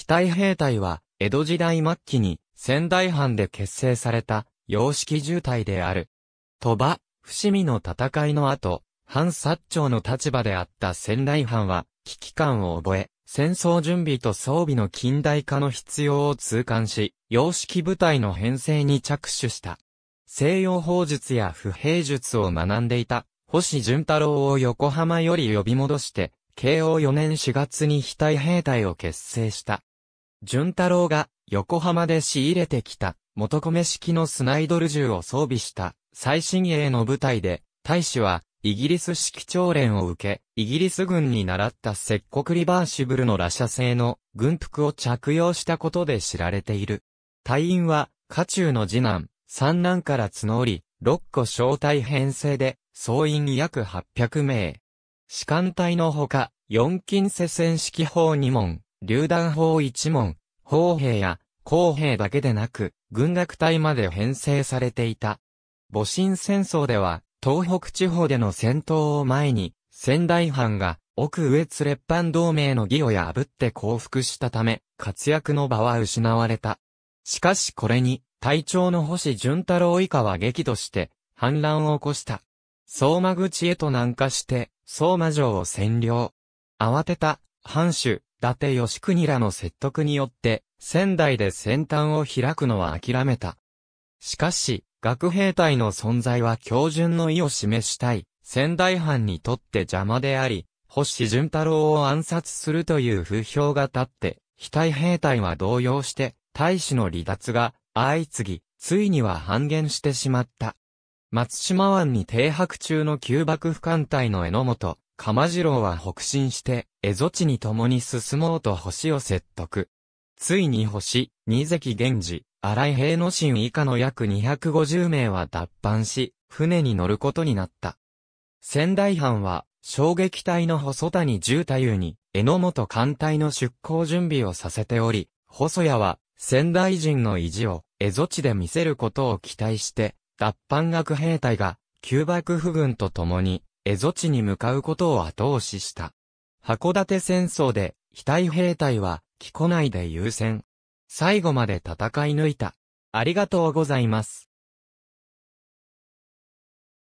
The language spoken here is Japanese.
非対兵隊は、江戸時代末期に仙台藩で結成された、様式重隊である。鳥羽、伏見の戦いの後、反薩長の立場であった仙台藩は、危機感を覚え、戦争準備と装備の近代化の必要を痛感し、様式部隊の編成に着手した。西洋法術や不平術を学んでいた、星淳太郎を横浜より呼び戻して、慶応4年4月に非対兵隊を結成した。純太郎が横浜で仕入れてきた元米式のスナイドル銃を装備した最新鋭の部隊で、大使はイギリス式朝練を受け、イギリス軍に習った石国リバーシブルの羅射製の軍服を着用したことで知られている。隊員は、家中の次男、三男から募り、六個小隊編成で、総員約800名。士官隊のほか、四金世戦式法二門、榴弾砲一門、砲兵や砲兵だけでなく、軍楽隊まで編成されていた。戊辰戦争では、東北地方での戦闘を前に、仙台藩が、奥上津列藩同盟の義を破って降伏したため、活躍の場は失われた。しかしこれに、隊長の星淳太郎以下は激怒して、反乱を起こした。相馬口へと南下して、相馬城を占領。慌てた、藩主、達義国らの説得によって、仙台で先端を開くのは諦めた。しかし、学兵隊の存在は標準の意を示したい、仙台藩にとって邪魔であり、星淳太郎を暗殺するという風評が立って、非対兵隊は動揺して、大使の離脱が相次ぎ、ついには半減してしまった。松島湾に停泊中の旧幕府艦隊の榎本、鎌次郎は北進して、蝦夷地に共に進もうと星を説得。ついに星、二関源氏、荒井平野心以下の約250名は脱藩し、船に乗ることになった。仙台藩は、衝撃隊の細谷重太夫に、榎本艦隊の出港準備をさせており、細谷は、仙台人の意地を、蝦夷地で見せることを期待して、脱藩学兵隊が、旧幕府軍と共に、蝦夷地に向かうことを後押しした。函館戦争で、非対兵隊は、木古内で優先。最後まで戦い抜いた。ありがとうございます。